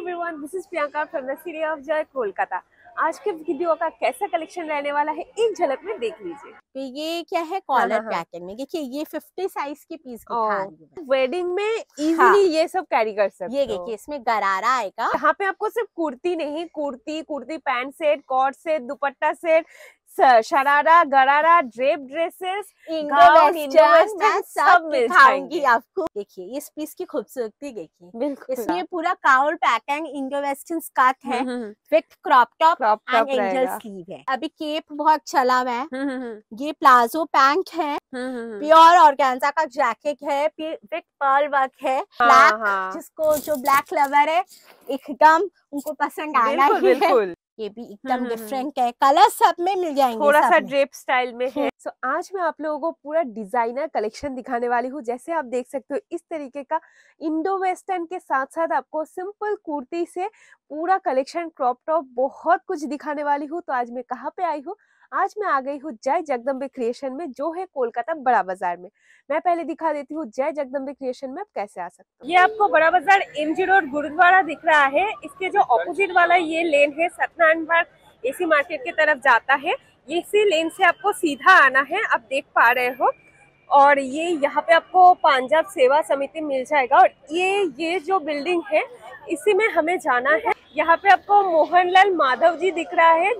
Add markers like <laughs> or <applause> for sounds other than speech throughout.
Everyone this is Priyanka from the city of joy Kolkata आज के video का कैसा कलेक्शन रहने वाला है एक झलक में देख लीजिए तो ये क्या है कॉलर पैकेट हाँ, हाँ, हाँ। में देखिए ये 50 साइज के पीस वेडिंग oh, में इजीली हाँ, ये सब कैरी कर सकते ये देखिए इसमें गरारा आएगा यहाँ पे आपको सिर्फ कुर्ती नहीं kurti kurti pant set cord set dupatta set sharara gharara drape dresses सब दिखाऊंगी आपको देखिए इस पीस की खूबसूरती देखिए बिल्कुल इसमें पूरा cowl pattern Indo western skirt है with crop top crop angel sleeve है अभी केप बहुत चला हुआ है हम्म, हम्म, हम्म। ये प्लाजो पैंट है प्योर ऑर्गेन्जा का जैकेट है विथ पर्ल वर्क है ब्लैक हाँ, हाँ। जिसको जो ब्लैक लवर है एकदम उनको पसंद आना ही है ये भी एकदम हम्म, डिफरेंट हम्म, हम्म। है कलर सब में मिल जाएंगे थोड़ा सा ड्रेप स्टाइल में है सो <laughs> so, आज मैं आप लोगों को पूरा डिजाइनर कलेक्शन दिखाने वाली हूँ जैसे आप देख सकते हो इस तरीके का इंडो वेस्टर्न के साथ साथ आपको सिंपल कुर्ती से पूरा कलेक्शन क्रॉप टॉप बहुत कुछ दिखाने वाली हूँ तो आज मैं कहाँ पे आई हूँ आज मैं आ गई हूँ जय जगदम्बे क्रिएशन में जो है कोलकाता बड़ा बाजार में मैं पहले दिखा देती हूँ जय जगदम्बे क्रिएशन में आप कैसे आ सकते हैं ये आपको बड़ा बाजार एम जी रोड गुरुद्वारा दिख रहा है इसके जो ऑपोजिट वाला ये लेन है सत्यनारायण मार्ग एसी मार्केट की तरफ जाता है इसी लेन से आपको सीधा आना है आप देख पा रहे हो और ये यहाँ पे आपको पंजाब सेवा समिति मिल जाएगा और ये ये जो बिल्डिंग है इसी में हमें जाना है यहाँ पे आपको मोहनलाल माधव जी दिख रहा है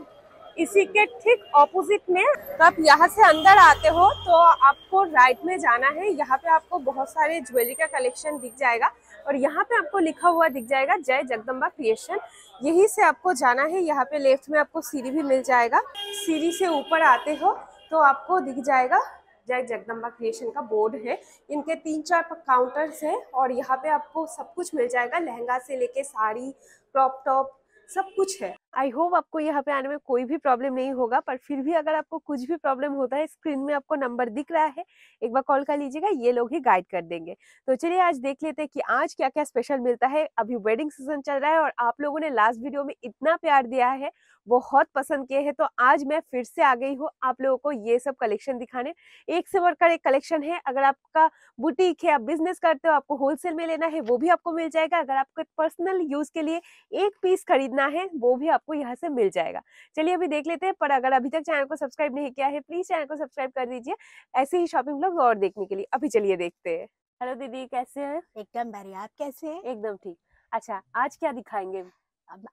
इसी के ठीक ऑपोजिट में तो आप यहाँ से अंदर आते हो तो आपको राइट में जाना है यहाँ पे आपको बहुत सारे ज्वेलरी का कलेक्शन दिख जाएगा और यहाँ पे आपको लिखा हुआ दिख जाएगा जय जगदम्बा क्रिएशन यही से आपको जाना है यहाँ पे लेफ्ट में आपको सीढ़ी भी मिल जाएगा सीढ़ी से ऊपर आते हो तो आपको दिख जाएगा जय जगदम्बा क्रिएशन का बोर्ड है इनके तीन चार काउंटर्स हैं और यहाँ पे आपको सब कुछ मिल जाएगा लहंगा से लेके साड़ी क्रॉप टॉप सब कुछ है आई होप आपको यहाँ पे आने में कोई भी प्रॉब्लम नहीं होगा पर फिर भी अगर आपको कुछ भी प्रॉब्लम होता है स्क्रीन में आपको नंबर दिख रहा है एक बार कॉल कर लीजिएगा ये लोग ही गाइड कर देंगे तो चलिए आज देख लेते हैं कि आज क्या क्या स्पेशल मिलता है अभी वेडिंग सीजन चल रहा है और आप लोगों ने लास्ट वीडियो में इतना प्यार दिया है बहुत पसंद किए हैं तो आज मैं फिर से आ गई हूँ आप लोगों को ये सब कलेक्शन दिखाने एक से बढ़कर एक कलेक्शन है अगर आपका बुटीक है आप बिजनेस करते हो आपको होलसेल में लेना है वो भी आपको मिल जाएगा अगर आपको पर्सनल यूज के लिए एक पीस खरीदना है वो भी आप आपको यहाँ से मिल जाएगा चलिए अभी देख लेते हैं पर अगर अभी तक चैनल को सब्सक्राइब नहीं किया है प्लीज चैनल को सब्सक्राइब कर दीजिए ऐसे ही शॉपिंग ब्लॉग और देखने के लिए अभी चलिए देखते हैं हेलो दीदी कैसे हैं एकदम बढ़िया आप कैसे हैं एकदम ठीक अच्छा आज क्या दिखाएंगे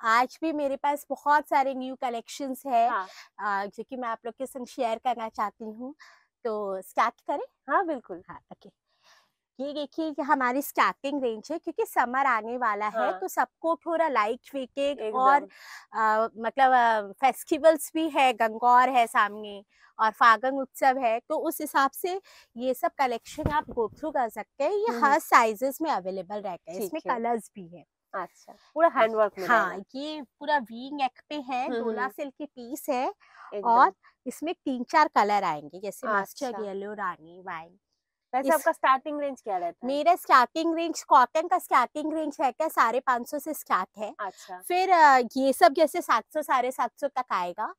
आज भी मेरे पास बहुत सारे न्यू कलेक्शंस है हाँ। जो कि मैं आप लोग के संग शेयर करना चाहती हूँ तो स्टार्ट करें हाँ बिल्कुल हाँ ओके okay. ये देखिए हमारी स्टार्टिंग रेंज है क्योंकि समर आने वाला हाँ। है तो सबको थोड़ा लाइट वीके और आ, मतलब फेस्टिवल्स भी है गंगौर है सामने और फागंग उत्सव है तो उस हिसाब से ये सब कलेक्शन आप गो थ्रू कर सकते हैं ये हर साइजेस में अवेलेबल रहता है इसमें कलर्स भी है अच्छा पूरा हैंडवर्क हाँ ये पूरा वी नेक पे है डोला सिल्क की पीस है और इसमें तीन चार कलर आएंगे जैसे मास्टर अच्छा। येलो रानी वाइन वैसे आपका स्टार्टिंग रेंज क्या रहता है मेरा स्टार्टिंग रेंज कॉटन का स्टार्टिंग रेंज है क्या साढ़े पाँच सौ से स्टार्ट है अच्छा फिर ये सब जैसे सात सौ साढ़े सात सौ तक आएगा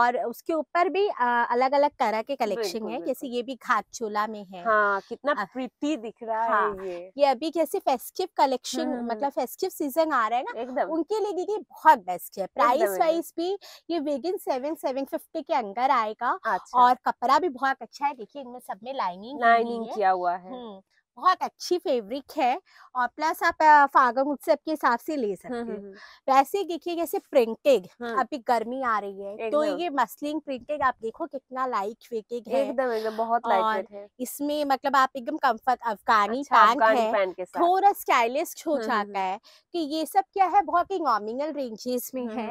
और उसके ऊपर भी अलग अलग तरह के कलेक्शन है जैसे ये भी घाट चोला में है हाँ, कितना प्रीति दिख रहा हाँ, है ये ये अभी जैसे फेस्टिव हम्म, कलेक्शन हम्म। मतलब फेस्टिव सीजन आ रहा है ना उनके लिए दीदी बहुत बेस्ट है प्राइस वाइज भी ये वेगिन सेवन सेवन फिफ्टी के अंदर आएगा अच्छा। और कपड़ा भी बहुत अच्छा है देखिए इनमें सब में लाइनिंग लाइनिंग डिजाइन किया हुआ है बहुत अच्छी फेब्रिक है और प्लस आप फागम उत्सव के हिसाब से ले सकते हैं वैसे देखिए जैसे प्रिंटेड हाँ। अभी गर्मी आ रही है तो ये मसलिंग प्रिंटेड आप देखो कितना लाइट वेटेड है एकदम एकदम बहुत लाइट है इसमें मतलब आप एकदम कंफर्ट अफगानी अच्छा, पैंट है थोड़ा स्टाइलिश हो जाता है कि तो ये सब क्या है बहुत ही नॉमिनल रेंजेस में है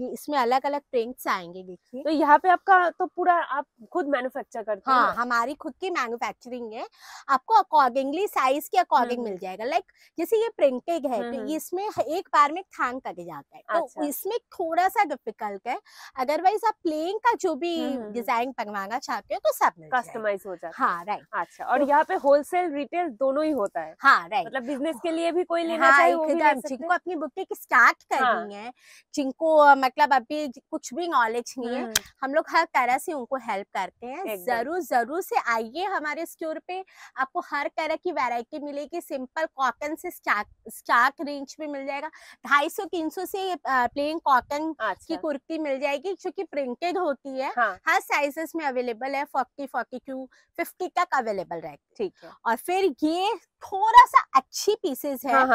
ये इसमें अलग अलग प्रिंट्स आएंगे देखिए तो यहाँ पे आपका तो पूरा आप खुद मैन्युफैक्चर करते हैं हाँ हमारी खुद की मैन्युफैक्चरिंग है आपको अकॉर्डिंगली साइज के अकॉर्डिंग हम्म, हम्म। मिल जाएगा लाइक जैसे ये प्रिंटेड है हम्म, तो इसमें एक बार में थान कट जाता है तो अच्छा। इसमें थोड़ा सा डिफिकल्ट है अदरवाइज आप प्लेइंग का जो भी डिजाइन बनवाना चाहते हो तो सब कस्टमाइज हो जाए हाँ राइट अच्छा और तो यहाँ पे होलसेल रिटेल दोनों ही होता है हाँ राइट मतलब बिजनेस के लिए भी कोई लेना हाँ, चाहिए तो जिनको अपनी बुटीक स्टार्ट हाँ। करनी है जिनको मतलब अभी कुछ भी नॉलेज नहीं है हम्म। हम लोग हर तरह से उनको हेल्प करते हैं जरूर जरूर से आइए हमारे स्टोर पे आपको हर तरह की वेराइटी मिलेगी सिंपल कॉटन से स्टार्क रेंज में मिल जाएगा ढाई सौ तीन सौ से प्लेन कॉटन अच्छा। की कुर्ती मिल जाएगी जो की प्रिंटेड होती है हाँ। हर साइजेस में अवेलेबल है फोर्टी फोर्टी टू फिफ्टी तक अवेलेबल रहे ठीक है और फिर ये थोड़ा सा अच्छी पीसेस है लाइक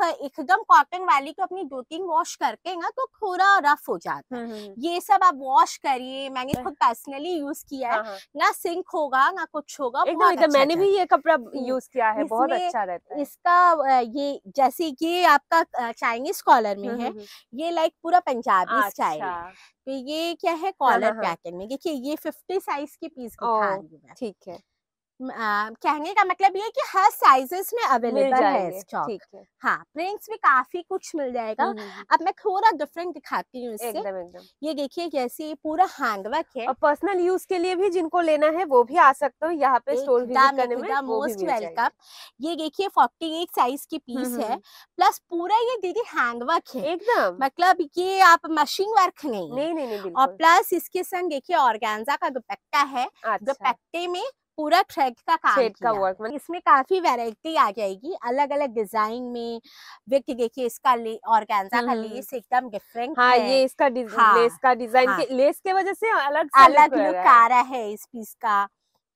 हाँ, हाँ, हाँ। एकदम कॉटन वाली को तो अपनी दो तीन वॉश करके ना तो थोड़ा रफ हो जाता है ये सब आप वॉश करिए मैंने हाँ, खुद पर्सनली हाँ। यूज किया है हाँ, ना सिंक होगा ना कुछ होगा एकदम अच्छा मैंने भी ये कपड़ा यूज किया है बहुत अच्छा रहता है इसका ये जैसे ये आपका चाइनीज कॉलर में है ये लाइक पूरा पंजाबी स्टाइल अच्छा। तो ये क्या है कॉलर पैकेट में देखिए ये फिफ्टी साइज के पीस ठीक है कहने का मतलब ये कि हर साइजेस में अवेलेबल है स्टॉक हाँ प्रिंट्स भी काफी कुछ मिल जाएगा अब मैं थोड़ा डिफरेंट दिखाती हूँ ये देखिए कैसे पूरा हैंडवर्क है और पर्सनल यूज के लिए भी जिनको लेना है वो भी आ सकते हो यहाँ पे स्टोर करने में मोस्ट वेलकम ये देखिए फोर्टी एट साइज की पीस है प्लस पूरा ये दीदी हैंडवर्क है एकदम मतलब ये आप मशीन वर्क नहीं नहीं नहीं और प्लस इसके संग देखिए ऑर्गेन्जा का दुपट्टा है अच्छा। दुपट्टे में पूरा थ्रेड का काम थ्रेड का वर्क मतलब इसमें काफी वैरायटी आ जाएगी अलग अलग डिजाइन में व्यक्ति देखिए इसका ऑर्गेन्जा का हम्म। लेस एकदम डिफरेंट हाँ है। ये इसका हाँ, लेस का डिजाइन हाँ, लेस के वजह से अलग अलग लुक आ रहा है इस पीस का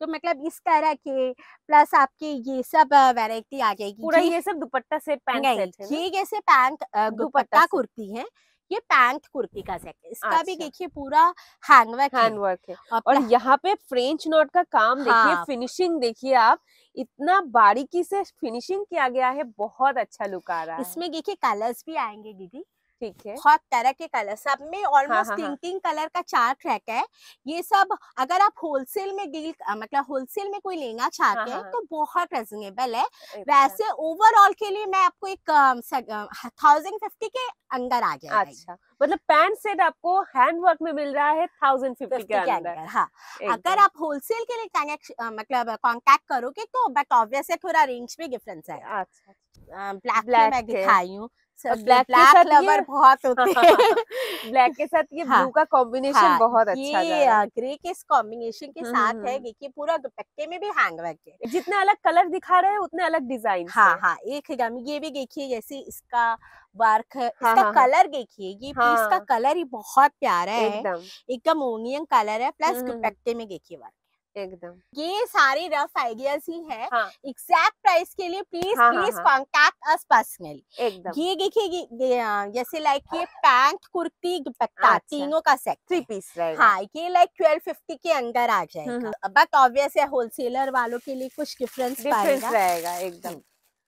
तो मतलब इस तरह के प्लस आपके ये सब वैरायटी आ जाएगी पूरा ये सब दुपट्टा सेट पैंट ये जैसे पैंट दुपट्टा कुर्ती है ये पैंट कुर्ती का सेट है इसका भी अच्छा। देखिए पूरा हैंडवर्क हैंडवर्क है, और यहाँ पे फ्रेंच नोट का काम देखिए हाँ। फिनिशिंग देखिए आप इतना बारीकी से फिनिशिंग किया गया है बहुत अच्छा लुक आ रहा है इसमें देखिए कलर्स भी आएंगे दीदी ठीक है बहुत तरह के कलर सब में ऑलमोस्ट तीन तीन कलर का चार ट्रैक है ये सब अगर आप होलसेल में डील मतलब होलसेल में कोई लेना हाँ, चाहते हाँ, हैं हाँ। तो बहुत रिजनेबल है वैसे ओवरऑल के लिए मैं आपको एक थाउजेंड फिफ्टी के अंदर आ जाएगा अच्छा मतलब पैंट सेट आपको हैंड वर्क में मिल रहा है थाउजेंड फिफ्टी के अंदर हाँ अगर आप होलसेल के लिए मतलब कॉन्टेक्ट करोगे तो बट ऑब्वियस है थोड़ा रेंज में डिफरेंस है अच्छा, अच्छा। ब्लैक, ब्लैक मैं दिखाई हूँ ब्लैक ब्लैक लवर बहुत होते हैं <laughs> ब्लैक के साथ ये हाँ, ब्लू का कॉम्बिनेशन हाँ, बहुत अच्छा ये ग्रे के इस कॉम्बिनेशन के हम्म, साथ हम्म, है देखिए हम्म। पूरा दुपट्टे में भी हैंग वैक है जितने अलग कलर दिखा रहे हैं उतने अलग डिजाइन हाँ हाँ एक है ये भी देखिए जैसे इसका वर्क है हाँ, इसका हाँ, हाँ। कलर देखिए ये हाँ, पीस का हाँ। कलर ही बहुत प्यारा है एकदम ओनियन कलर है प्लस दुपट्टे में देखिए वर्क एकदम ये सारी रफ आइडियाज ही है एग्जैक्ट हाँ. प्राइस के लिए प्लीज हाँ, प्लीज कॉन्टेक्ट अस पर्सनली एकदम ये देखिए जैसे लाइक ये पैंट कुर्ती दुपट्टा अच्छा. तीनों का सेट थ्री पीस हाँ ये लाइक ट्वेल्व फिफ्टी के अंदर आ हम्म, जाएगा बट ऑब्वियस है होलसेलर वालों के लिए कुछ डिफरेंस रहेगा एकदम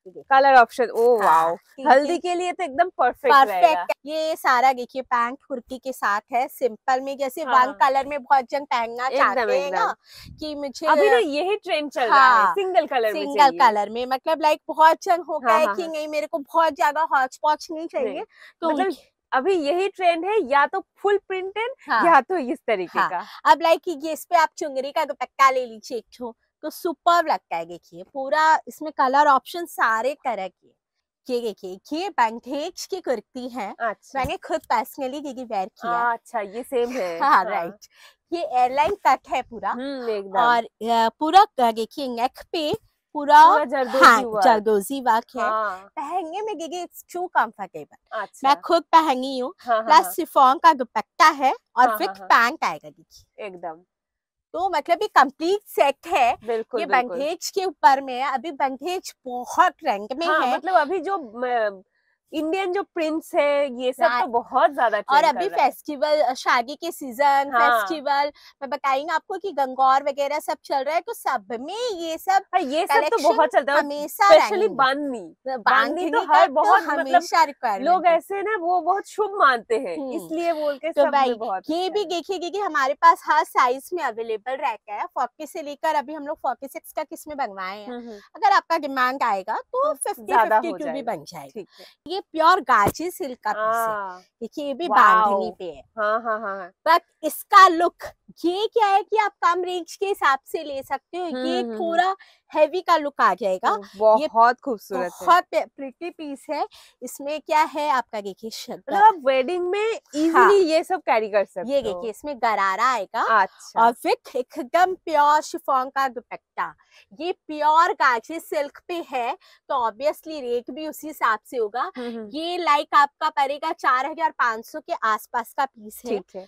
कलर ऑप्शन ओ वाओ हल्दी के लिए तो एकदम परफेक्ट ये सारा देखिए पैंट कुर्ती के साथ है सिंपल में जैसे हाँ। वन कलर में बहुत जन पहनना चाहते हैं ना कि मुझे अभी ना यही ट्रेंड चल रहा है सिंगल कलर सिंगल कलर में मतलब लाइक बहुत जन हो गया है हाँ, हाँ, कि हाँ। नहीं मेरे को बहुत ज्यादा हॉचपॉच नहीं चाहिए तो मतलब अभी यही ट्रेंड है या तो फुल प्रिंटेड हाँ, या तो इस तरीके हाँ, का अब लाइक ये इस पे आप चुंगरी का दुपट्टा ले लीजिए एक तो सुपर लगता है देखिए पूरा इसमें कलर ऑप्शन सारे तरह के ये देखिए ये बैंगेज की कुर्ती है अच्छा। मैंने खुद पर्सनली दीदी वेयर किया आ, अच्छा ये सेम <laughs> हाँ, हाँ। हम्म, हाँ, है हाँ राइट ये एयरलाइन कट है पूरा और पूरा देखिए नेक पे पूरा जरदोजी वर्क है पहनने में देखिए इट्स टू कंफर्टेबल अच्छा। मैं खुद पहनी हूँ हाँ, प्लस हाँ, सिफोन का दुपट्टा है और फिक्स पैंट आएगा देखिए एकदम तो मतलब ये कंप्लीट सेट है बिल्कुल ये बैंकेज के ऊपर में है अभी बैंकेज बहुत रैंक में हाँ, है मतलब अभी जो इंडियन जो प्रिंस है ये सब तो बहुत ज्यादा और अभी फेस्टिवल शादी के सीजन हाँ। फेस्टिवल मैं बताएंगे आपको कि गंगौर वगैरह सब चल रहा है तो सब में ये सब हाँ, ये सब तो बहुत चलता है हमेशा स्पेशली बांधनी बांधनी तो, तो हर तो बहुत मतलब हमेशा मतलब लोग ऐसे ना वो बहुत शुभ मानते हैं हम्म। इसलिए बोल के तो भाई ये अच्छा भी देखिएगी की हमारे पास हर साइज में अवेलेबल रहता है फोर्टी से लेकर अभी हम लोग फोर्टी सिक्स का किस में बनवाए हैं हम्म, हम्म। अगर आपका डिमांड आएगा तो फिफ्टी तो फिफ्टी भी बन जाएगा ये प्योर गाजी सिल्क का पीस है हाँ। देखिए ये भी बांधनी पे है हाँ हाँ हाँ, हाँ। बट इसका लुक ये क्या है कि आप कम रेंज के हिसाब से ले सकते हो ये हम्म, हम्म, हम्म। थोड़ा हैवी का लुक आ जाएगा बहुत खूबसूरत बहुत प्रिटी पीस है इसमें क्या है आपका देखिए मतलब शर्ट आप वेडिंग में इजीली हाँ, ये सब कैरी कर सकते ये देखिए इसमें गरारा आएगा अच्छा। और फिर एकदम प्योर शिफोन का दुपट्टा ये प्योर गाजे सिल्क पे है तो ऑब्वियसली रेट भी उसी हिसाब से होगा ये लाइक आपका पड़ेगा चार हजार सौ के आसपास का पीस है ठीक है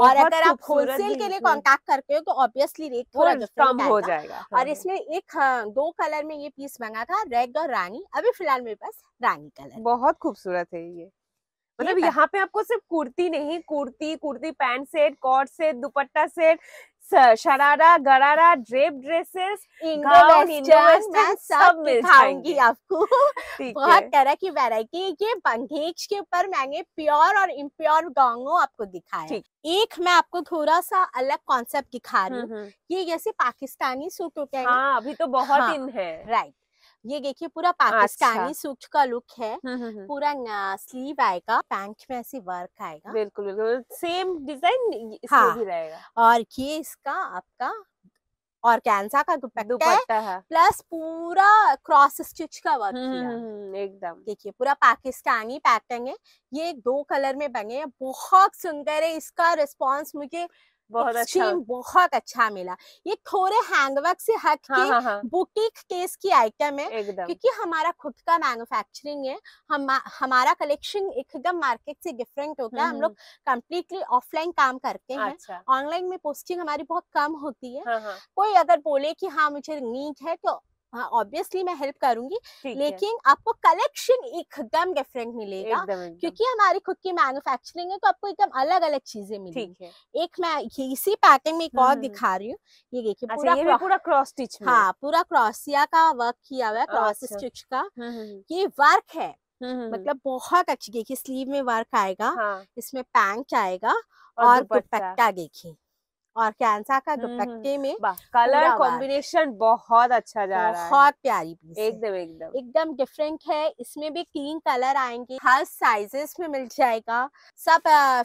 और अगर आप होलसेल के लिए कॉन्टेक्ट करते हो तो ऑब्वियसली रेट थोड़ा कम हो जाएगा और हाँ, इसमें हाँ। एक हाँ, दो कलर में ये पीस मंगा था रेड और रानी अभी फिलहाल मेरे पास रानी कलर बहुत खूबसूरत है ये मतलब यहाँ पे आपको सिर्फ कुर्ती नहीं kurti kurti pant set cord set dupatta set sharara gharara drape dresses सब दिखाऊंगी आपको बहुत तरह की वैरायटी ये बंधेज के ऊपर मैंने प्योर और इम्प्योर गांगो आपको दिखाया एक मैं आपको थोड़ा सा अलग कॉन्सेप्ट दिखा रही हम्म, हूँ हम्म। ये जैसे पाकिस्तानी सूट होते हैं हाँ, अभी तो बहुत हाँ, दिन है राइट ये देखिए पूरा अच्छा। पाकिस्तानी सूट का लुक है पूरा स्लीव आएगा पैंट में ऐसी वर्क आएगा बिल्कुल बिल्कुल सेम डिजाइन हाँ रहेगा और ये इसका आपका और कैंसा का दुपट्टा है प्लस पूरा क्रॉस स्टिच का वर्क एकदम देखिए पूरा पाकिस्तानी पैटर्न है ये दो कलर में बने हैं बहुत सुंदर है इसका रिस्पांस मुझे बहुत अच्छा बहुत अच्छा मिला ये थोड़े हैंडवर्क से हट के हाँ, हाँ, हाँ, बुटीक केस की आइटम है क्योंकि हमारा खुद का मैन्युफैक्चरिंग है हम हमारा कलेक्शन एकदम मार्केट से डिफरेंट होता है हम्म, हम हम्म। लोग कम्प्लीटली ऑफलाइन काम करते हैं अच्छा। ऑनलाइन अच्छा. में पोस्टिंग हमारी बहुत कम होती है हाँ, हाँ। कोई अगर बोले की हाँ मुझे नीट है तो हाँ ऑब्वियसली मैं हेल्प करूंगी लेकिन आपको कलेक्शन एकदम डिफरेंट मिलेगा एक क्योंकि हमारी खुद की मैन्युफैक्चरिंग है तो आपको एकदम अलग अलग चीजें मिलेंगी एक मैं इसी पैटर्न में एक और हम्म, हम्म। दिखा रही हूँ ये देखिए अच्छा, पूरा ये पूरा क्रॉस स्टिच हाँ पूरा क्रॉसिया का वर्क किया हुआ है क्रॉस अच्छा। स्टिच का हम्म, ये वर्क है मतलब बहुत अच्छी देखिए स्लीव में वर्क आएगा हाँ। इसमें पैंट आएगा और दुपट्टा देखिए और कैंसा का हम्म, दुपट्टे हम्म। में कलर कॉम्बिनेशन बहुत अच्छा जा रहा है बहुत प्यारी पीस एकदम एकदम एकदम डिफरेंट है इसमें भी तीन कलर आएंगे हर साइजेस में मिल जाएगा सब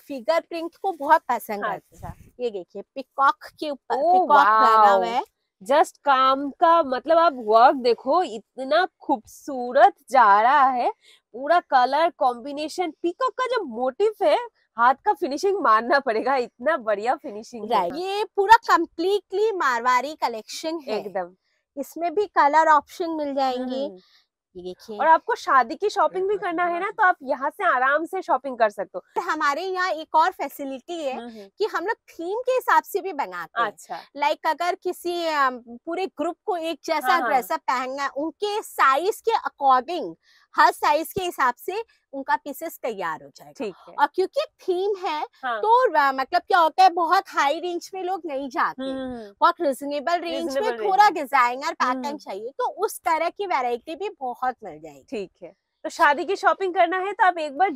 फिगर प्रिंट को बहुत पसंद अच्छा। करते ये देखिए पिकॉक के ऊपर पिकॉक लगा हुआ है जस्ट काम का मतलब आप वर्क देखो इतना खूबसूरत जा रहा है पूरा कलर कॉम्बिनेशन पीकॉक का जो मोटिव है हाथ का फिनिशिंग मारना पड़ेगा इतना बढ़िया फिनिशिंग राइट ये पूरा कम्प्लीटली मारवाड़ी कलेक्शन है एकदम इसमें भी कलर ऑप्शन मिल जाएंगे हम्म। देखिए और आपको शादी की शॉपिंग भी करना है ना तो आप यहाँ से आराम से शॉपिंग कर सकते हो तो हमारे यहाँ एक और फैसिलिटी है हम्म, हम्म। कि हम लोग थीम के हिसाब से भी बनाते हैं अच्छा लाइक अगर किसी पूरे ग्रुप को एक जैसा ड्रेसअप हाँ, हाँ। पहनना उनके साइज के अकॉर्डिंग हर साइज के हिसाब से उनका पीसेस तैयार हो जाएगा और क्योंकि थीम है हाँ. तो मतलब क्या होता है बहुत हाई रेंज में लोग नहीं जाते हम्म, हम्म। बहुत रिजनेबल रेंज में थोड़ा डिजाइनर पैटर्न हम्म। चाहिए तो उस तरह की वेराइटी भी बहुत मिल जाएगी ठीक है तो शादी की शॉपिंग करना है तो आप एक बार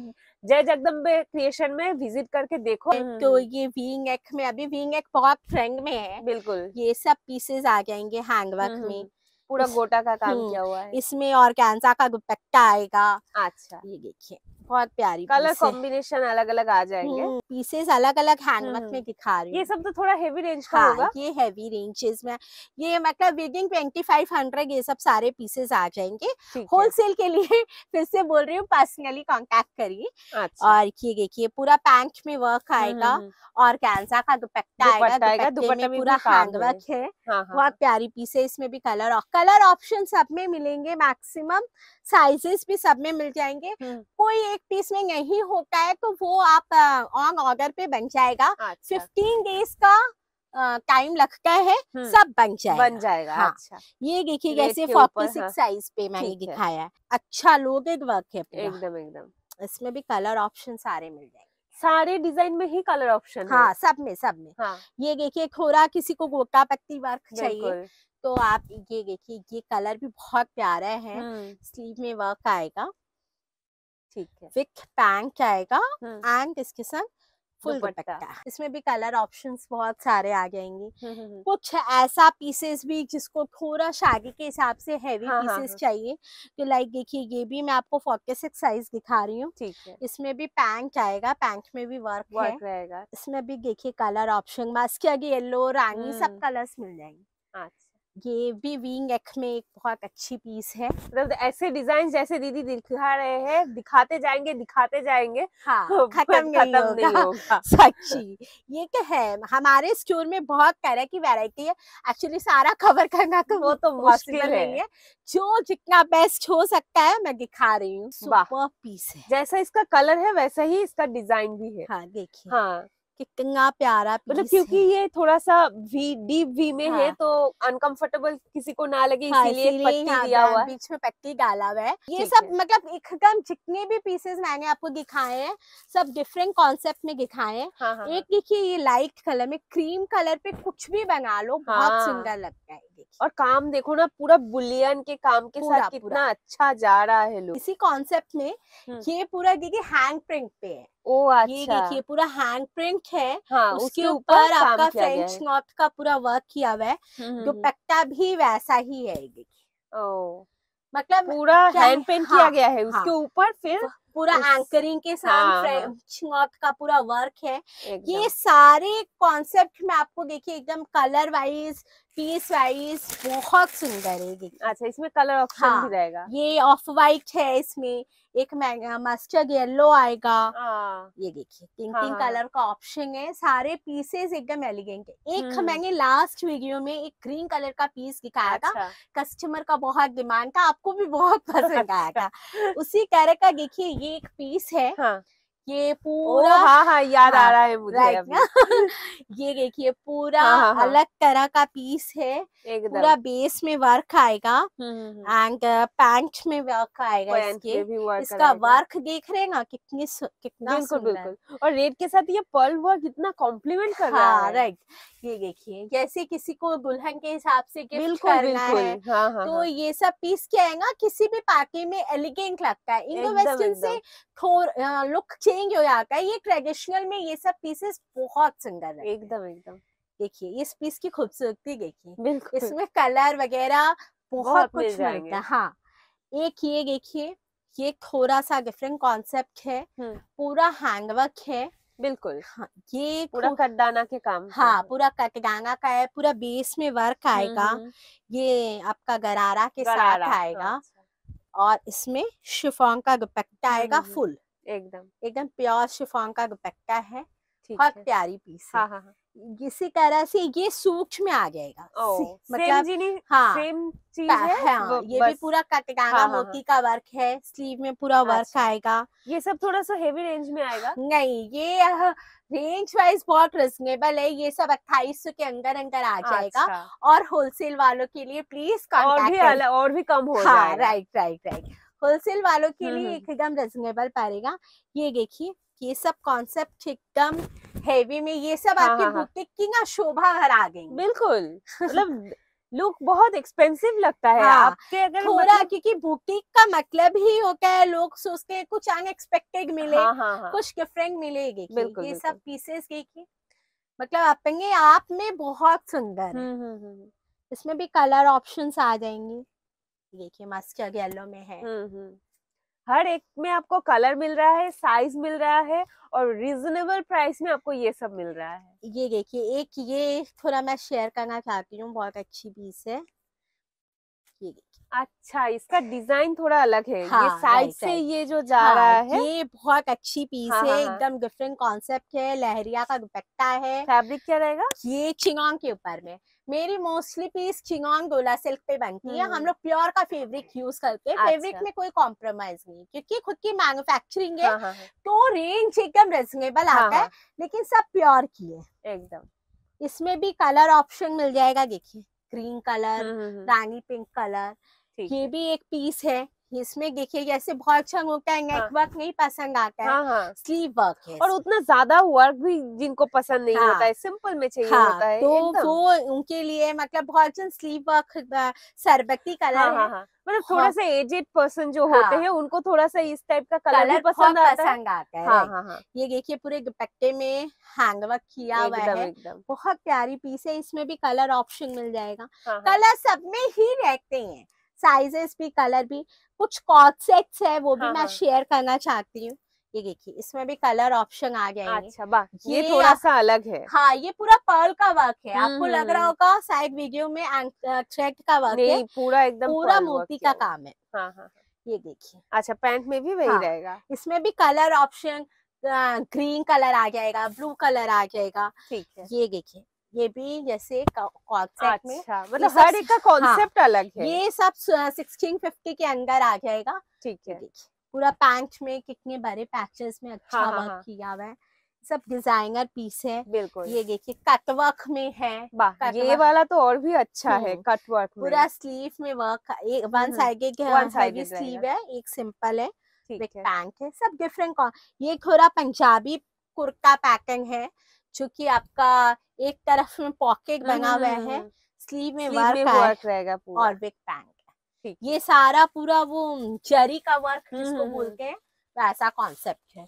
जय जगदम्बे क्रिएशन में विजिट करके देखो तो ये वींग एक में अभी वींग एक बहुत ट्रेंड में है बिल्कुल ये सब पीसेस आ जाएंगे हैंडवर्क में पूरा गोटा का काम हाँ, किया हुआ है इसमें और कैंसा का दुपट्टा आएगा अच्छा ये देखिए बहुत प्यारी कलर कॉम्बिनेशन अलग अलग आ जाएंगे पीसेस अलग अलग हैंडवर्क में हम्म। दिखा रही हूँ ये सब तो थोड़ा हेवी रेंज का हाँ, होगा ये हेवी रेंजेस में ये मतलब विदिन ट्वेंटी फाइव हंड्रेड ये सब सारे पीसेस आ जाएंगे होलसेल के लिए <laughs> फिर से बोल रही हूँ पर्सनली कॉन्टेक्ट करिए अच्छा। और ये देखिए पूरा पैंट में वर्क हम्म, आएगा हम्म, और कैंसा का दुपट्टा आएगा दुपट्टे पूरा हैंडवर्क है हाँ, हाँ, बहुत प्यारी पीसेस इसमें भी कलर कलर ऑप्शन सब में मिलेंगे मैक्सिमम साइजेस भी सब में मिल जाएंगे हम्म। कोई एक पीस में नहीं होता है तो वो आप ऑन ऑर्डर पे बन जाएगा फिफ्टीन अच्छा। डेज का टाइम लगता है हम्म। सब बन जाएगा बन जाएगा हाँ। अच्छा ये देखिए कैसे फोर्टी सिक्स साइज पे मैंने दिखाया है अच्छा एक वर्क है एकदम एकदम इसमें भी कलर ऑप्शन सारे मिल जाएंगे सारे डिजाइन में ही कलर ऑप्शन हाँ सब में सब में हाँ। ये देखिए खोरा किसी को गोटा पत्ती वर्क चाहिए तो आप ये देखिए ये कलर भी बहुत प्यारा है स्लीव हम्म। में वर्क आएगा ठीक है विथ पैंक आएगा एंड हम्म। इसके संग फुल दुपट्टा इसमें भी कलर ऑप्शंस बहुत सारे आ जाएंगे <laughs> हम्म, हम्म, हम्म। कुछ ऐसा पीसेस भी जिसको थोड़ा शादी के हिसाब से हैवी हाँ, पीसेस हाँ, हाँ, चाहिए तो लाइक देखिए ये भी मैं आपको फोर्टी सिक्स साइज दिखा रही हूँ इसमें भी पैंट आएगा पैंट में भी वर्क वर्क रहेगा इसमें भी देखिए कलर ऑप्शन मास्क आगे येल्लो रानी सब कलर मिल जाएंगे अच्छा। ये भी विंग एक में एक बहुत अच्छी पीस है मतलब ऐसे डिजाइन जैसे दीदी दिखा रहे हैं दिखाते जाएंगे दिखाते जाएंगे हाँ तो खत्म नहीं, नहीं होगा <laughs> सच्ची ये क्या तो है हमारे स्टोर में बहुत तरह की वैरायटी है एक्चुअली सारा कवर करना तो वो तो मुश्किल नहीं है जो जितना बेस्ट हो सकता है मैं दिखा रही हूँ पीस है जैसा इसका कलर है वैसा ही इसका डिजाइन भी है हाँ देखिए हाँ कितना प्यारा मतलब क्योंकि ये थोड़ा सा वी डीप वी में हाँ। है तो अनकंफर्टेबल किसी को ना लगे हाँ, इसीलिए पट्टी दिया हुआ बीच में पट्टी डाला हुआ है ये सब है। मतलब एकदम जितने भी पीसेस मैंने आपको दिखाए हैं सब डिफरेंट कॉन्सेप्ट में दिखाए हैं हाँ, हाँ, हाँ। एक देखिए ये लाइट कलर में क्रीम कलर पे कुछ भी बना लो बहुत हाँ। सुंदर लगता है और काम देखो ना पूरा बुलियन के काम के साथ कितना अच्छा जा रहा है लोग इसी कॉन्सेप्ट में हम्म। ये पूरा दीदी हैंड प्रिंट पे है ओ अच्छा ये देखिए पूरा हैंड प्रिंट है हाँ, उसके ऊपर आपका फ्रेंच नॉट का पूरा वर्क किया हुआ है दुपट्टा हम्म, हम्म, हम्म। भी वैसा ही है देखिए मतलब पूरा हैंड प्रिंट हाँ, किया गया है हाँ, उसके ऊपर फिर पूरा एंकरिंग के साथ हाँ, हाँ। का पूरा वर्क है ये सारे कॉन्सेप्ट में आपको देखिए एकदम कलर वाइज पीस वाइज बहुत सुंदर है अच्छा इसमें कलर ऑप्शन हाँ, भी रहेगा ये ऑफ वाइट है इसमें एक मस्टर्ड येलो आएगा हाँ। ये देखिए पिंक पिंक हाँ, हाँ। कलर का ऑप्शन है सारे पीसेस एकदम एलिगेंट है एक हम्म, हम्म। मैंने लास्ट वीडियो में एक ग्रीन कलर का पीस दिखाया अच्छा। था कस्टमर का बहुत डिमांड था आपको भी बहुत पसंद आया अच्छा। था उसी कलर का देखिए ये एक पीस है हाँ. ये पूरा हाँ हाँ याद हाँ, आ रहा है मुझे <laughs> ये देखिए पूरा हाँ, हाँ, हाँ, अलग तरह का पीस है पूरा बेस में वर्क आएगा एंड हम्म, पैंट हम्म, हम्म। uh, में वर्क आएगा इसके भी वर्क इसका वर्क देख रहे ना कितनी कितना बिल्कुल बिल्कुल और रेड के साथ ये पर्ल वर्क इतना कॉम्प्लीमेंट कर रहा हाँ, है राइट ये देखिए जैसे किसी को दुल्हन के हिसाब से बिल्कुल करना है हाँ, तो ये सब पीस क्या आएगा किसी भी पार्टी में एलिगेंट लगता है इंडो वेस्टर्न से लुक चेंज हो जाता है ये ट्रेडिशनल में ये सब पीसेस बहुत सुंदर है एकदम एकदम देखिए इस पीस की खूबसूरती देखिए बिल्कुल इसमें कलर वगैरह बहुत, बहुत कुछ मिलता है हाँ एक ये देखिए ये थोड़ा सा डिफरेंट कॉन्सेप्ट है हम्म। पूरा हैंडवर्क है बिल्कुल हाँ, ये पूरा कटदाना के काम हाँ पूरा कटदाना का है पूरा बेस में वर्क हम्म, आएगा हम्म, ये आपका गरारा के गरारा, साथ आएगा अच्छा। और इसमें शिफोंग का दुपट्टा आएगा फुल एकदम एकदम प्योर शिफॉन का दुपट्टा है बहुत प्यारी पीस हाँ, हाँ हाँ इसी तरह से ये सूक्ष्म में आ जाएगा ओ, मतलब हाँ सेम चीज है हाँ, ये भी पूरा कटकाना हाँ, हाँ, मोती हाँ। का वर्क है स्लीव में पूरा वर्क अच्छा। आएगा ये सब थोड़ा सा हेवी रेंज में आएगा नहीं ये रेंज वाइज बहुत रिजनेबल है ये सब अट्ठाईस सौ के अंदर अंदर आ जाएगा अच्छा। और होलसेल वालों के लिए प्लीज कॉन्टेक्ट और भी और भी कम हो हाँ, राइट राइट राइट होलसेल वालों के हम्म, लिए हम्म। एकदम रिजनेबल पड़ेगा ये देखिए ये सब कॉन्सेप्ट एकदम हेवी में ये सब हाँ, आपके बुटीक हाँ, हाँ। की ना शोभा घर आ गई बिल्कुल <laughs> मतलब लुक बहुत एक्सपेंसिव लगता है हाँ, आपके अगर थोड़ा मतलब... क्योंकि बुटीक का मतलब ही होता है लोग सोचते हैं कुछ अनएक्सपेक्टेड मिले हाँ, हाँ, हाँ, कुछ डिफरेंट मिलेगी बिल्कुल ये बिल्कुल. सब पीसेस देखिए मतलब आप में बहुत सुंदर हम्म, इसमें भी कलर ऑप्शंस आ जाएंगे देखिए मस्टर्ड येलो में है हम्म, हम्म। हर एक में आपको कलर मिल रहा है साइज मिल रहा है और रिजनेबल प्राइस में आपको ये सब मिल रहा है ये देखिए एक ये थोड़ा मैं शेयर करना चाहती हूँ बहुत अच्छी पीस है ये अच्छा इसका डिजाइन थोड़ा अलग है हाँ, ये साइज से ये जो जा हाँ, रहा है ये बहुत अच्छी पीस हाँ, है हाँ, हाँ। एकदम डिफरेंट कॉन्सेप्ट है लहरिया का दुपट्टा है फैब्रिक क्या रहेगा ये चिंगोंग के ऊपर में मेरी मोस्टली पीस चिंगोंग डोला सिल्क पे बनती है हम हम्म। लोग प्योर का फेब्रिक यूज करते हैं फेब्रिक में कोई कॉम्प्रोमाइज नहीं क्योंकि खुद की मैन्युफैक्चरिंग है हाँ, हाँ, हाँ। तो रेंज एकदम रिजनेबल आता है लेकिन सब प्योर की है एकदम इसमें भी कलर ऑप्शन मिल जाएगा देखिए ग्रीन हम्म, कलर हम्म, रानी पिंक कलर ये भी एक पीस है इसमें देखिए जैसे बहुत अच्छा होता है नेक हाँ। वर्क नहीं पसंद आता है हाँ, स्लीव हाँ। वर्क है और उतना ज्यादा वर्क भी जिनको पसंद नहीं हाँ, होता है सिंपल हाँ। में चाहिए हाँ, होता है तो वो उनके लिए मतलब बहुत स्लीव अच्छा वर्क सरबती कलर हाँ, है हाँ, मतलब थोड़ा सा एजेड पर्सन जो होते हैं उनको थोड़ा सा इस टाइप का कलर, भी पसंद आता पसंद आता है हाँ, हाँ, हाँ. ये देखिए पूरे दुपट्टे में हैंग वर्क किया हुआ है बहुत प्यारी पीस है इसमें भी कलर ऑप्शन मिल जाएगा हाँ, कलर सब में ही रहते हैं साइजेस भी कलर भी कुछ कॉन्सेप्ट है वो भी हाँ, मैं शेयर हाँ। करना चाहती हूँ ये देखिए इसमें भी कलर ऑप्शन आ गया अच्छा ये, ये थोड़ा सा अलग है हाँ ये पूरा पर्ल का वर्क है हम्म, आपको लग हम्म, रहा हम्म। होगा साइड वीडियो में थ्रेड का वर्क है पूरा एकदम पूरा मोती का काम है हाँ, हाँ, ये देखिए अच्छा पैंट में भी वही हाँ, रहेगा इसमें भी कलर ऑप्शन ग्रीन कलर आ जाएगा ब्लू कलर आ जाएगा ठीक है ये देखिए ये भी जैसे कॉन्सेप्ट में अच्छा, मतलब हर एक का कॉन्सेप्ट हाँ, अलग है ये सब सिक्सटीन फिफ्टी के अंदर आ जाएगा ठीक है पूरा पैंट में कितने बड़े पैचेस में अच्छा हाँ, वर्क हाँ, हाँ, किया हुआ है सब डिजाइनर पीस है बिल्कुल ये देखिए कटवर्क में है कट ये वाला तो और भी अच्छा है कटवर्क हम्म, पूरा स्लीव में वर्क एक वन साइड स्लीव है एक सिंपल है पैंट है सब डिफरेंट ये थोड़ा पंजाबी कुर्ता पैटर्न है चूंकि आपका एक तरफ में पॉकेट बना हम्म, हुआ हम्म, है हम्म। स्लीव में वर्क वर्क रहेगा और बिग पैंग ये सारा पूरा वो जरी का वर्क जिसको बोलते हैं वैसा कॉन्सेप्ट है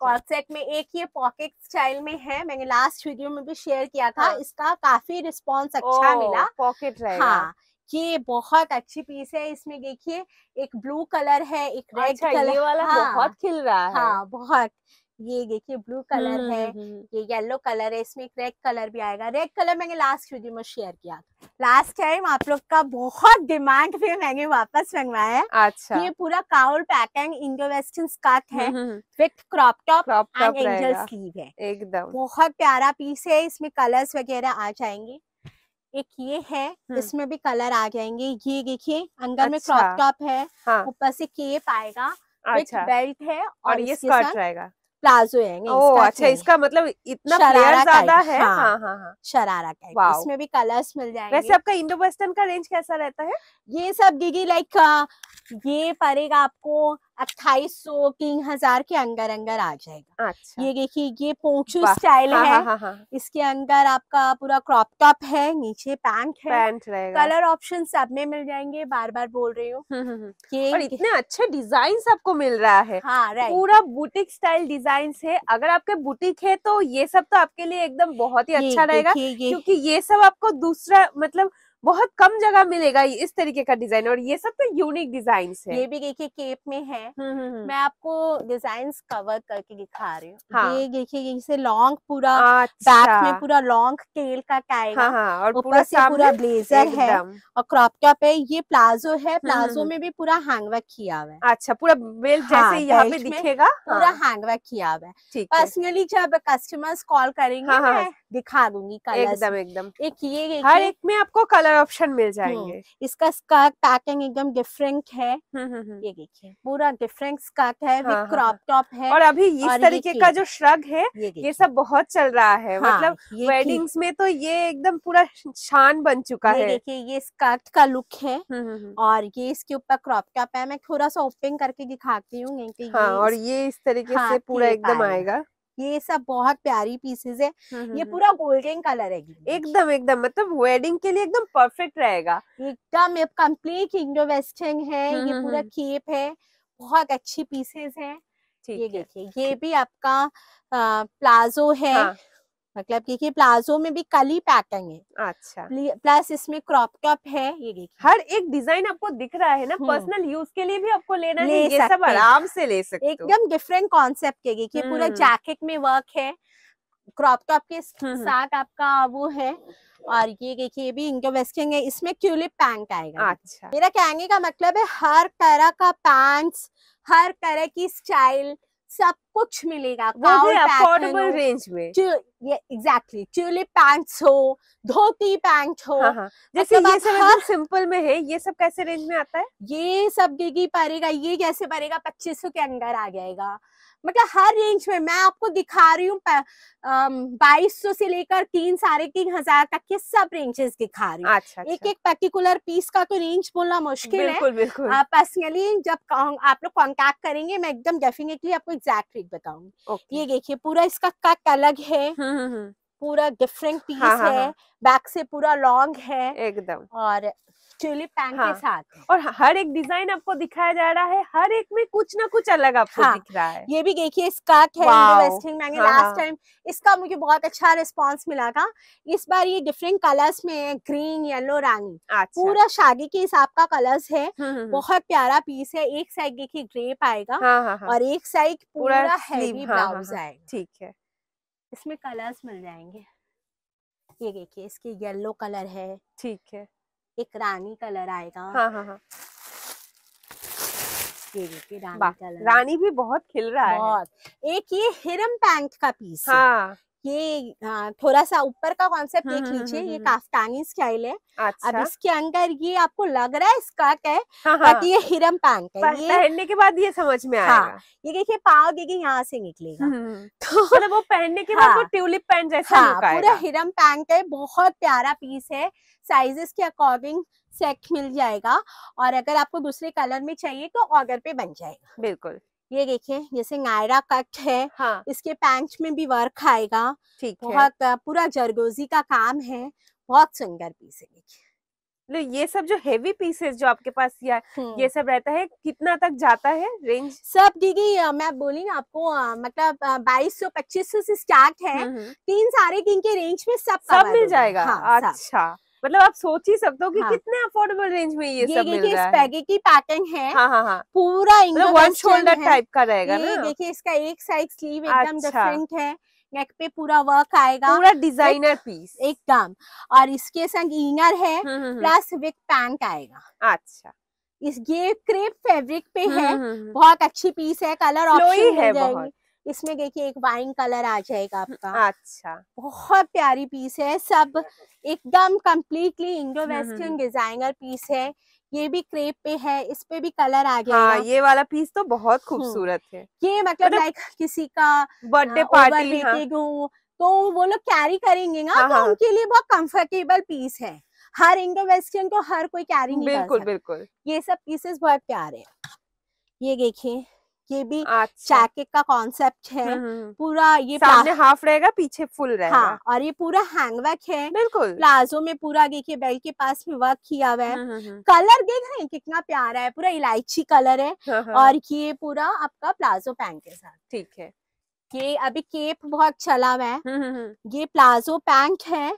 कॉन्सेप्ट में एक ये पॉकेट स्टाइल में है मैंने लास्ट वीडियो में भी शेयर किया था हाँ। इसका काफी रिस्पांस अच्छा मिला पॉकेट हाँ ये बहुत अच्छी पीस है इसमें देखिए एक ब्लू कलर है एक रेड अच्छा, कलर ये वाला हाँ, बहुत खिल रहा है हाँ बहुत ये देखिए ब्लू कलर है हम्म, हम्म, हम्म। ये येलो कलर है इसमें एक रेड कलर भी आएगा रेड कलर मैंने लास्ट वीडियो में शेयर किया लास्ट टाइम आप लोग का बहुत डिमांड पे मैंने वापस मंगवाया अच्छा ये पूरा cowl pattern Indo western skirt है with crop top angel sleeve है एकदम बहुत प्यारा पीस है इसमें कलर्स वगैरह आ जाएंगे एक ये है इसमें भी कलर आ जाएंगे ये देखिए अंदर में क्रॉप अच्छा। टॉप है हाँ। ऊपर से केप आएगा अच्छा बेल्ट है और, और ये स्कर्ट रहेगा प्लाजो है ओ, अच्छा इसका मतलब इतना शरारा ज्यादा है हाँ, हाँ, हाँ, हाँ. शरारा का इसमें भी कलर्स मिल जाएंगे वैसे आपका इंडो वेस्टर्न का रेंज कैसा रहता है ये सब दीदी लाइक ये पड़ेगा आपको अट्ठाईस सौ तीन हजार के अंगर अंगर आ जाएगा अच्छा। ये देखिए ये पोचू स्टाइल हाँ, है हा, हा, हा। इसके अंदर आपका पूरा क्रॉप टॉप है नीचे पैंट है पैंट कलर ऑप्शन सब में मिल जाएंगे बार बार बोल रही हूँ हम्म, हम्म, हम्म। ये और इतने अच्छे डिजाइन आपको मिल रहा है हाँ, पूरा बुटीक स्टाइल डिजाइन है अगर आपके बुटीक है तो ये सब तो आपके लिए एकदम बहुत ही अच्छा रहेगा क्योंकि ये सब आपको दूसरा मतलब बहुत कम जगह मिलेगा इस तरीके का डिजाइन और ये सब तो यूनिक डिजाइन है ये भी देखिए केप में है मैं आपको डिजाइन कवर करके दिखा रही हूँ हाँ। ये देखिए इसे लॉन्ग पूरा बैक अच्छा। में पूरा लॉन्ग टेल का टाइप हाँ, हाँ, और पूरा से पूरा ब्लेजर है और क्रॉप टॉप है ये प्लाजो है प्लाजो में भी पूरा हैंगवर्क किया हुआ है अच्छा पूरा बेल्ट हाँ, जैसे यहाँ पे दिखेगा पूरा हाँ। हैंगवर्क किया हुआ है पर्सनली जब कस्टमर्स कॉल करेंगे हाँ, दिखा दूंगी एकदम एकदम एक ये हर एक में आपको कलर कलर ऑप्शन मिल हाँ। जाएंगे इसका स्कर्ट पैकिंग एकदम डिफरेंट है हम्म, हम्म, हम्म। ये देखिए पूरा डिफरेंट स्कर्ट है हाँ, हाँ क्रॉप हाँ। टॉप है और अभी इस और तरीके का जो श्रग है ये, ये सब बहुत चल रहा है हाँ, मतलब वेडिंग्स में तो ये एकदम पूरा शान बन चुका है देखिए ये स्कर्ट का लुक है और ये इसके ऊपर क्रॉप टॉप है मैं थोड़ा सा ओपन करके दिखाती हूँ और ये इस तरीके से पूरा एकदम आएगा ये सब बहुत प्यारी पीसेस है ये पूरा गोल्डन कलर है एकदम एकदम मतलब वेडिंग के लिए एकदम परफेक्ट रहेगा एकदम कम्प्लीट इंडो वेस्टर्न है ये पूरा खेप है बहुत अच्छी पीसेस है ये देखिए ये भी आपका आ, प्लाजो है हाँ, मतलब देखिए प्लाजो में भी कली पैटर्न है अच्छा प्लस इसमें क्रॉप टॉप है ये देखिए हर एक डिजाइन आपको दिख रहा है ना पर्सनल हम्म। यूज के लिए भी आपको लेना ले है ये सब आराम से ले सकते एकदम डिफरेंट कॉन्सेप्ट के देखिए पूरा जैकेट हम्म। में वर्क है क्रॉप टॉप के हम्म, साथ आपका वो है और ये देखिए ये भी इनके वेस्टिंग है इसमें क्यूलिप पैंट आएगा अच्छा मेरा कहने का मतलब है हर तरह का पैंट्स हर तरह की स्टाइल सब कुछ मिलेगा अफोर्डेबल रेंज में ये एग्जैक्टली ट्यूलिप पैंट्स हो धोती पैंट हो हाँ, हाँ। अच्छा, जैसे ये सब हर सिंपल में है ये सब कैसे रेंज में आता है ये सब गिगी पड़ेगा ये कैसे पड़ेगा पच्चीस सौ के अंदर आ जाएगा मतलब हर रेंज में मैं आपको दिखा रही हूँ बाईस सौ से लेकर तीन साढ़े तीन हजार तक के सब रेंजेस दिखा रही हूँ अच्छा, एक एक पर्टिकुलर पीस का तो रेंज बोलना मुश्किल बिल्कुल, है बिल्कुल। पर्सनली जब आप लोग कॉन्टेक्ट करेंगे मैं एकदम डेफिनेटली आपको एग्जैक्ट रेट बताऊंगी ये देखिए पूरा इसका कट अलग है हम्म, हम्म, हम्म। पूरा डिफरेंट पीस हाँ, हाँ, है बैक हाँ। से पूरा लॉन्ग है एकदम और ट्यूलिप टैंक हाँ, के साथ और हर एक डिजाइन आपको दिखाया जा रहा है हर एक में कुछ ना कुछ अलग आपको हाँ, दिख रहा है ये भी देखिए इसका है मैंने हाँ, लास्ट हाँ। टाइम इसका मुझे बहुत अच्छा रिस्पांस मिला था इस बार ये डिफरेंट कलर्स में है ग्रीन येलो रानी अच्छा। पूरा शादी के हिसाब का कलर्स है हम्म, हम्म, हम्म। बहुत प्यारा पीस है एक साइड देखिए ग्रेप आएगा हाँ, हाँ, और एक साइड पूरा हेवी ब्लाउज आएगा ठीक है इसमें कलर्स मिल जाएंगे ये देखिए इसके येलो कलर है ठीक है एक रानी कलर आएगा हाँ हाँ हाँ रानी कलर रानी भी बहुत खिल रहा है एक ये हिरम पैंट का पीस हाँ ये हाँ, थोड़ा सा ऊपर का कॉन्सेप्ट हाँ, देख हाँ, लीजिए ये काफ्तानी स्टाइल है अच्छा। अब इसके अंदर ये आपको लग रहा है स्कर्ट है बट ये हिरम पैंट है ये पहनने के बाद ये समझ में आया हाँ, ये देखिए पाव देखिए यहाँ से निकलेगा हम्म, हम्म, हम्म। तो मतलब वो पहनने के बाद वो ट्यूलिप पैंट जैसा पूरा हिरम पैंट है बहुत प्यारा पीस है साइजेस के अकॉर्डिंग सेट मिल जाएगा और अगर आपको दूसरे कलर में चाहिए तो ऑर्डर पे बन जाएगा बिल्कुल ये देखिए जैसे नायरा कट है हाँ। इसके पैंच में भी वर्क आएगा ठीक बहुत है। पूरा जरगोजी का काम है बहुत सुंदर पीस है देखिए लो ये सब जो हेवी पीसेस जो आपके पास या ये हम्म। सब रहता है कितना तक जाता है रेंज सब दीदी मैं बोली ना आपको मतलब बाईस सौ पच्चीस सौ से स्टार्ट है हम्म, हम्म। तीन साढ़े तीन के रेंज में सब सब मिल जाएगा हाँ, अच्छा मतलब आप सोच ही सकते हो कि हाँ. कितने अफोर्डेबल रेंज में ये, ये सब मिल रहा है ये की पैकिंग है हाँ, हाँ, हाँ. पूरा मतलब वन शोल्डर टाइप का रहेगा ना देखिए इसका एक साइड स्लीव एकदम डिफरेंट अच्छा। है नेक पे पूरा वर्क आएगा पूरा डिजाइनर पीस एकदम और इसके संग इनर है प्लस विक पैंट आएगा अच्छा इस ये क्रेप फैब्रिक पे हम्म, है हम्म, हम्म, बहुत अच्छी पीस है कलर ऑप्शन है बहुत इसमें देखिए एक वाइन कलर आ जाएगा हम्म, आपका अच्छा बहुत प्यारी पीस है सब एकदम completely Indo western designer piece है ये भी क्रेप पे है इस पे भी कलर आ गया हाँ, ये वाला पीस तो बहुत हम्म। खूबसूरत है ये मतलब लाइक मतलब किसी का बर्थडे हाँ, पार्टी हाँ। तो वो लोग कैरी करेंगे ना हाँ, तो हाँ, हाँ। उनके लिए बहुत कंफर्टेबल पीस है हर इंडो वेस्टर्न को हर कोई कैरी नहीं बिल्कुल बिल्कुल ये सब पीसेस बहुत प्यारे हैं ये देखिए ये भी जैकेट अच्छा। का कॉन्सेप्ट है हाँ, हाँ, हाँ। पूरा ये सामने हाफ रहेगा पीछे फुल रहेगा हाँ, और ये पूरा हैंगवैक है बिल्कुल प्लाजो में पूरा देखिए बेल्ट के पास भी वर्क किया हुआ है कलर देख रहे हैं कितना प्यारा है पूरा इलायची कलर है और ये पूरा आपका प्लाजो पैंट के साथ ठीक है ये अभी केप बहुत चला हुआ है ये प्लाजो पैंट है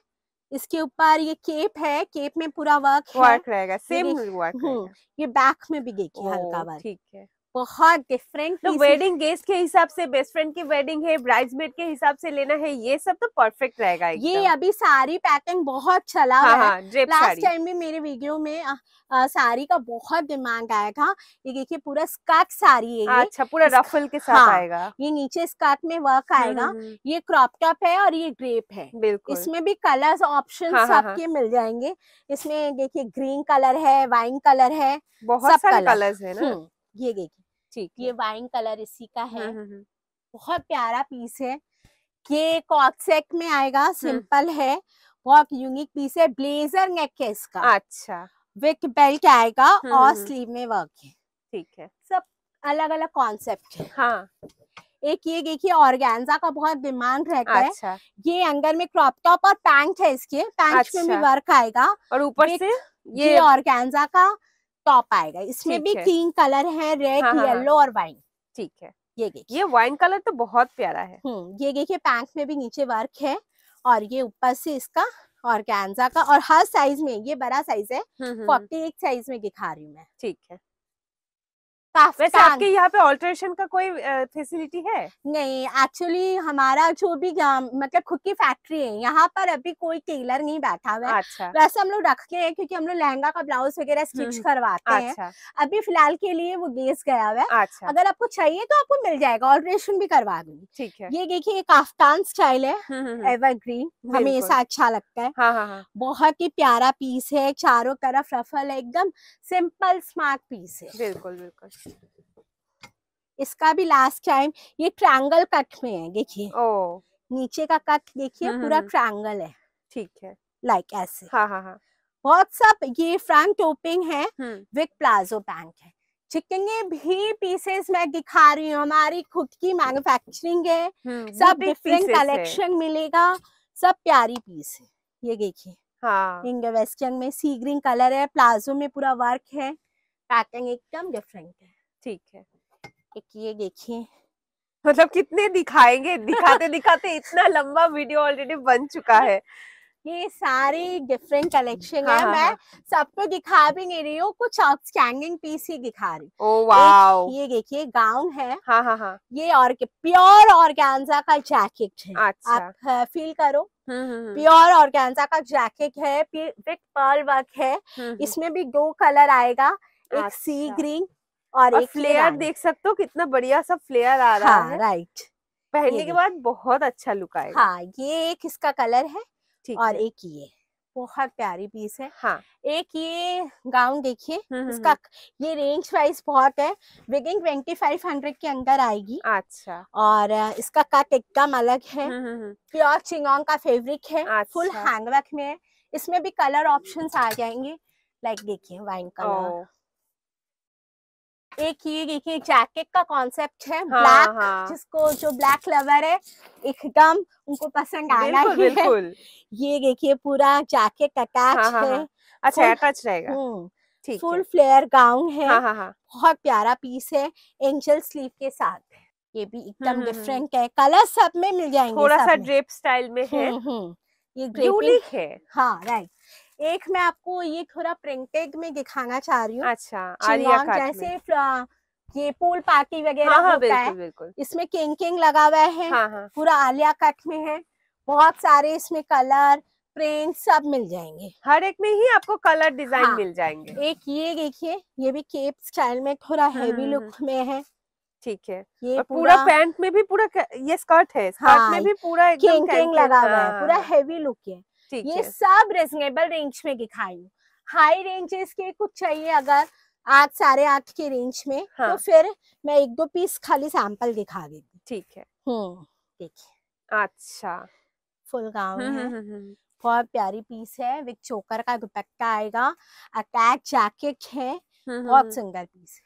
इसके ऊपर ये केप है केप में पूरा वर्क वर्क रहेगा सेम वर्क ये बैक हम्म, में भी देखिए हल्का वर्क ठीक है बहुत डिफरेंट तो वेडिंग गेस्ट के हिसाब से बेस्ट फ्रेंड की वेडिंग है ब्राइड्समेड के हिसाब से लेना है ये सब तो परफेक्ट रहेगा ये अभी सारी पैकिंग बहुत चला हाँ, हाँ, लास्ट टाइम भी मेरे वीडियो में साड़ी का बहुत डिमांड आया था ये देखिए पूरा स्कर्ट साड़ी है अच्छा पूरा रफल के साथ हाँ, आएगा ये नीचे स्कर्ट में वर्क हम्म, आएगा हम्म, हम्म। ये क्रॉप टॉप है और ये ग्रेप है बिल्कुल इसमें भी कलर ऑप्शन सबके मिल जाएंगे इसमें देखिए ग्रीन कलर है वाइन कलर है बहुत सारे कलर है ना ये देखिए ठीक ये वाइन कलर इसी का है हाँ, हाँ, हाँ। बहुत प्यारा पीस है ये कॉक्सेक में आएगा हम्म। सिंपल है बहुत यूनिक पीस है ब्लेजर नेक है इसका अच्छा विक बेल्ट आएगा हम्म, और हम्म, स्लीव में वर्क है ठीक है सब अलग अलग कॉन्सेप्ट है हाँ एक ये देखिए ऑर्गेन्जा का बहुत डिमांड रहता अच्छा। है ये अंगर में क्रॉप टॉप और पैंट है इसके पैंट अच्छा। में भी वर्क अच्छा। आएगा और ऊपर से ये ऑर्गेन्जा का टॉप आएगा इसमें भी तीन कलर है रेड येलो हाँ, हाँ, हाँ। और वाइन ठीक है ये देखिए ये वाइन कलर तो बहुत प्यारा है हम्म, ये देखिए पैंक में भी नीचे वर्क है और ये ऊपर से इसका और कैंजा का और हर साइज में ये बड़ा साइज है फोर्टी एक साइज में दिखा रही हूँ मैं ठीक है वैसे आपके यहाँ पे ऑल्ट्रेशन का कोई फैसिलिटी है नहीं एक्चुअली हमारा जो भी मतलब खुद की फैक्ट्री है यहाँ पर अभी कोई टेलर नहीं बैठा हुआ अच्छा। वैसे हम लोग रखते हैं क्योंकि हम लोग लहंगा का ब्लाउज वगैरह स्टिच हम्म, करवाते अच्छा। हैं अभी फिलहाल के लिए वो गेस गया हुआ है अच्छा। अगर आपको चाहिए तो आपको मिल जाएगा ऑल्ट्रेशन भी करवा दूंगी ठीक है ये देखिए एक आफ्तान स्टाइल है एवरग्रीन हम्म, हम्म, हमेशा अच्छा लगता है हाँ, हाँ, हाँ। बहुत ही प्यारा पीस है चारों तरफ रफल है एकदम सिंपल स्मार्ट पीस है बिल्कुल बिल्कुल इसका भी लास्ट टाइम ये ट्रायंगल कट में है देखिए ओ नीचे का कट देखिए हाँ, हाँ, पूरा ट्रायंगल हाँ। है ठीक है लाइक like ऐसे हाँ हाँ हाँ व्हाट्सअप ये फ्रंट ओपिंग है विक प्लाजो पैंट है जितने भी पीसेस मैं दिखा रही हूँ हमारी खुद की मैन्युफैक्चरिंग है हम्म, सब डिफरेंट कलेक्शन मिलेगा सब प्यारी पीस है ये देखिए हाँ। वेस्टर्न में सी ग्रीन कलर है प्लाजो में पूरा वर्क है पैटर्न एकदम डिफरेंट है ठीक है एक ये देखिए मतलब कितने दिखाएंगे दिखाते दिखाते इतना लंबा वीडियो ऑलरेडी बन चुका है ये सारे डिफरेंट कलेक्शन हाँ, है हाँ, हाँ मैं हाँ। सबको दिखा भी नहीं रही हूँ कुछ आउटस्टैंडिंग पीस ही दिखा रही ओ वाओ oh, ये देखिए गाउन है हाँ, हाँ, हाँ. ये और प्योर ऑर्गेन्जा का जैकेट है अच्छा. आप फील हाँ, करो प्योर हम्म, ऑर्गेन्जा हम्म, हम्म। का जैकेट है पर्ल वर्क है इसमें भी दो कलर आएगा एक सी अच्छा। ग्रीन और एक फ्लेयर देख सकते हो कितना बढ़िया सा फ्लेयर आ रहा हाँ, है राइट पहनने के बाद बहुत अच्छा लुक आएगा हाँ ये एक इसका कलर है और है। एक ये बहुत प्यारी पीस है हाँ एक ये गाउन देखिए हम्म, हम्म, इसका हम्म। ये रेंज वाइज बहुत है बिगिंग ट्वेंटी फाइव हंड्रेड के अंदर आएगी अच्छा और इसका कट एकदम अलग है प्योर चिंगोंग का फेब्रिक है अच्छा। फुल हैंगवर्क में है इसमें भी कलर ऑप्शंस आ जाएंगे लाइक देखिए वाइन कलर एक ये देखिए जैकेट का कॉन्सेप्ट है हाँ, ब्लैक हाँ. जिसको जो ब्लैक लवर है एकदम उनको पसंद आना ही बिल्कुल. है ये देखिए पूरा जैकेट अटैच हाँ, हाँ, है हाँ। अच्छा अटैच रहेगा हम्म, ठीक फुल फ्लेयर गाउन है हाँ, हाँ, हाँ. बहुत प्यारा पीस है एंजल स्लीव के साथ ये भी हम्म, एकदम डिफरेंट हम्म, है कलर सब में मिल जाएंगे थोड़ा सा ड्रेप स्टाइल में है ये यूनिक है हाँ राइट एक मैं आपको ये थोड़ा प्रिंटेड में दिखाना चाह रही हूँ अच्छा जैसे ये पूल पार्टी वगैरह हाँ, हाँ होता बिल्कुल, है बिल्कुल। इसमें किंग किंग लगा हुआ है हाँ, हाँ। पूरा आलिया कट में है बहुत सारे इसमें कलर प्रिंट सब मिल जाएंगे हर एक में ही आपको कलर डिजाइन हाँ, मिल जाएंगे एक ये देखिए ये भी केप स्टाइल में थोड़ा हेवी हम्म, लुक हम्म, हम्म। में है ठीक है ये और पूरा, पैंट में भी पूरा ये स्कर्ट है स्कर्ट हाँ, में भी पूरा किंग किंग लगा हुआ है पूरा हेवी हाँ। लुक है ये सब रिजनेबल रेंज में दिखाई हाई रेंजेस के कुछ चाहिए अगर आठ साढ़े आठ के रेंज में तो हाँ. तो फिर मैं एक दो पीस खाली सैंपल दिखा देती ठीक है हम्म, देखिए अच्छा फुल गाउन हम्म, है हम्म, बहुत प्यारी पीस है विक चोकर का दुपट्टा आएगा अटैच जैकेट है बहुत सुंदर पीस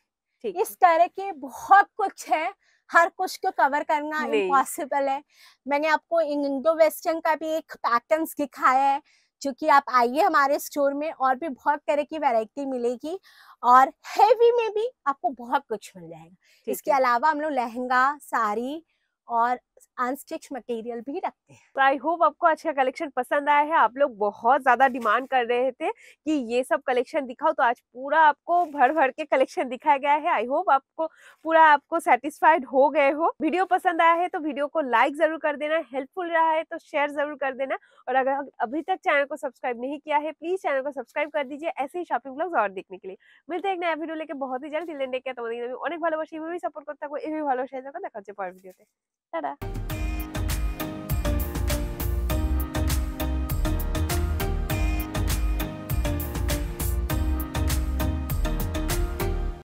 है इस तरह के बहुत कुछ है हर कुछ को कवर करना इम्पॉसिबल है मैंने आपको इंडो वेस्टर्न का भी एक पैटर्न दिखाया है जो कि आप आइए हमारे स्टोर में और भी बहुत तरह की वैरायटी मिलेगी और हेवी में भी आपको बहुत कुछ मिल जाएगा इसके अलावा हम लोग लहंगा साड़ी और अनस्टिच मटेरियल भी रखते हैं तो आई होप आपको आज का कलेक्शन पसंद आया है आप लोग बहुत ज्यादा डिमांड कर रहे थे कि ये सब कलेक्शन दिखाओ तो आज पूरा आपको भर भर के कलेक्शन दिखाया गया है आई होप आपको पूरा आपको सेटिस्फाइड हो गए हो वीडियो पसंद आया है तो वीडियो को लाइक जरूर कर देना हेल्पफुल रहा है तो शेयर जरूर कर देना और अगर अभी तक चैनल को सब्सक्राइब नहीं किया है प्लीज चैनल को सब्सक्राइब कर दीजिए ऐसे ही शॉपिंग ब्लॉग और देखने के लिए मिलते हैं एक नया वीडियो लेकर बहुत ही जल्दी लेने के तो अनेक অনেক सपोर्ट करता है করতে থাকবো এইভাবে ভালোবাসা থাকো দেখা হচ্ছে